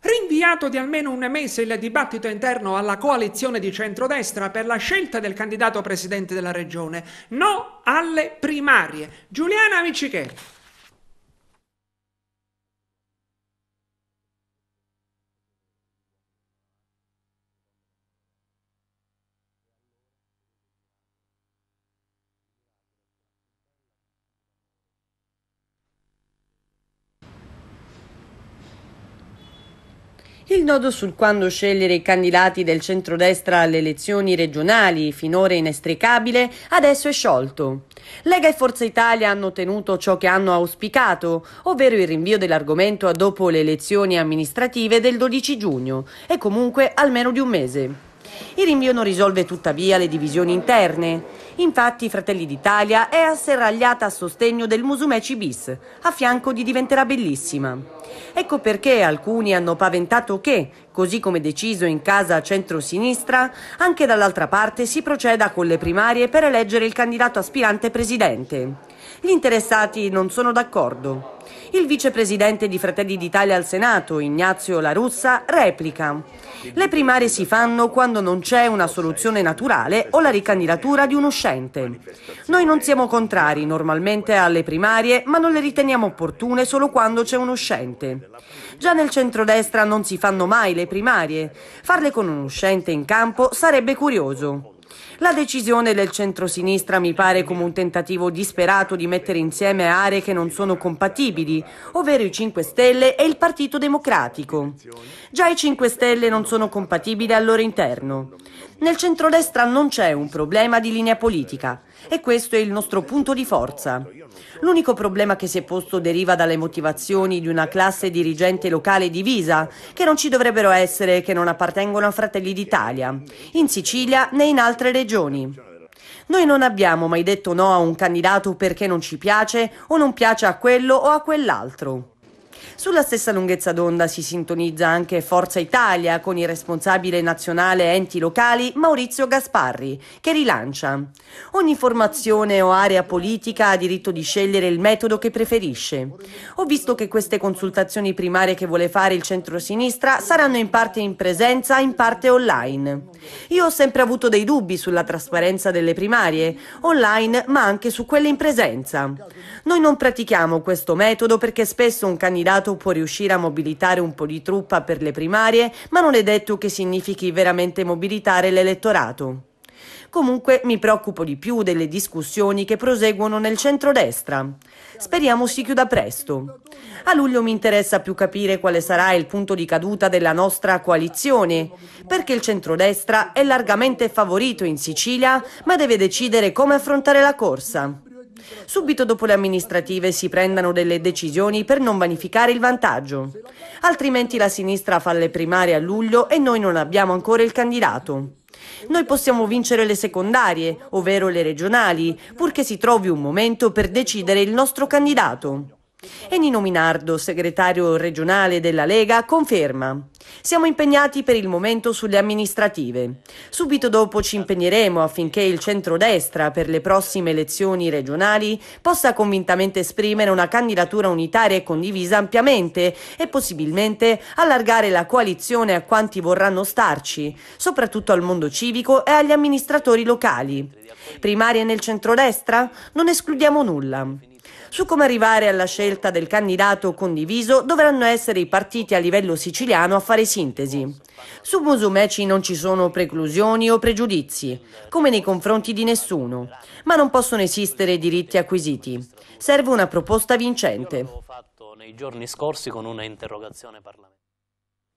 Rinviato di almeno un mese il dibattito interno alla coalizione di centrodestra per la scelta del candidato presidente della regione. No alle primarie. Giuliana Micichè. Il nodo sul quando scegliere i candidati del centrodestra alle elezioni regionali, finora inestricabile, adesso è sciolto. Lega e Forza Italia hanno ottenuto ciò che hanno auspicato, ovvero il rinvio dell'argomento a dopo le elezioni amministrative del 12 giugno e comunque almeno di un mese. Il rinvio non risolve tuttavia le divisioni interne. Infatti Fratelli d'Italia è asserragliata a sostegno del Musumeci bis, a fianco di Diventerà Bellissima. Ecco perché alcuni hanno paventato che, così come deciso in casa centrosinistra, anche dall'altra parte si proceda con le primarie per eleggere il candidato aspirante presidente. Gli interessati non sono d'accordo. Il vicepresidente di Fratelli d'Italia al Senato, Ignazio La Russa, replica. Le primarie si fanno quando non c'è una soluzione naturale o la ricandidatura di un uscente. Noi non siamo contrari normalmente alle primarie, ma non le riteniamo opportune solo quando c'è un uscente. Già nel centrodestra non si fanno mai le primarie. Farle con un uscente in campo sarebbe curioso. La decisione del centrosinistra mi pare come un tentativo disperato di mettere insieme aree che non sono compatibili, ovvero i 5 Stelle e il Partito Democratico. Già i 5 Stelle non sono compatibili al loro interno. Nel centrodestra non c'è un problema di linea politica e questo è il nostro punto di forza. L'unico problema che si è posto deriva dalle motivazioni di una classe dirigente locale divisa, che non ci dovrebbero essere e che non appartengono a Fratelli d'Italia, in Sicilia né in altre regioni. Noi non abbiamo mai detto no a un candidato perché non ci piace o non piace a quello o a quell'altro. Sulla stessa lunghezza d'onda si sintonizza anche Forza Italia con il responsabile nazionale enti locali Maurizio Gasparri, che rilancia. Ogni formazione o area politica ha diritto di scegliere il metodo che preferisce. Ho visto che queste consultazioni primarie che vuole fare il centro-sinistra saranno in parte in presenza, in parte online. Io ho sempre avuto dei dubbi sulla trasparenza delle primarie, online ma anche su quelle in presenza. Noi non pratichiamo questo metodo perché spesso un candidato candidato può riuscire a mobilitare un po' di truppa per le primarie, ma non è detto che significhi veramente mobilitare l'elettorato. Comunque mi preoccupo di più delle discussioni che proseguono nel centrodestra. Speriamo si chiuda presto. A luglio mi interessa più capire quale sarà il punto di caduta della nostra coalizione, perché il centrodestra è largamente favorito in Sicilia, ma deve decidere come affrontare la corsa subito dopo le amministrative si prendano delle decisioni per non vanificare il vantaggio. Altrimenti la sinistra fa le primarie a luglio e noi non abbiamo ancora il candidato. Noi possiamo vincere le secondarie, ovvero le regionali, purché si trovi un momento per decidere il nostro candidato. Ennino Minardo, segretario regionale della Lega, conferma. Siamo impegnati per il momento sulle amministrative. Subito dopo ci impegneremo affinché il centrodestra per le prossime elezioni regionali possa convintamente esprimere una candidatura unitaria e condivisa ampiamente e possibilmente allargare la coalizione a quanti vorranno starci, soprattutto al mondo civico e agli amministratori locali. Primarie nel centrodestra? Non escludiamo nulla. Su come arrivare alla scelta del candidato condiviso dovranno essere i partiti a livello siciliano a fare sintesi. Su Musumeci non ci sono preclusioni o pregiudizi, come nei confronti di nessuno, ma non possono esistere diritti acquisiti. Serve una proposta vincente. Io l'avevo fatto nei giorni scorsi con una interrogazione parlamentare.